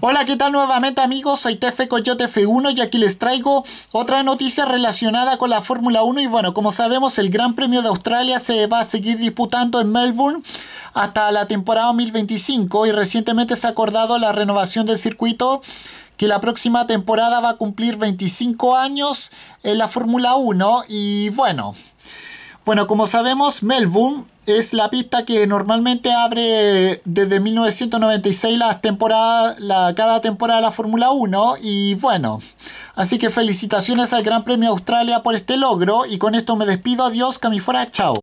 Hola, ¿qué tal nuevamente amigos? Soy Tefe Coyote F1 y aquí les traigo otra noticia relacionada con la Fórmula 1 y bueno, como sabemos el Gran Premio de Australia se va a seguir disputando en Melbourne hasta la temporada 2025 y recientemente se ha acordado la renovación del circuito que la próxima temporada va a cumplir 25 años en la Fórmula 1 y bueno, bueno, como sabemos Melbourne es la pista que normalmente abre desde 1996 las temporadas, la, cada temporada de la Fórmula 1 y bueno, así que felicitaciones al Gran Premio Australia por este logro y con esto me despido, adiós, que chao.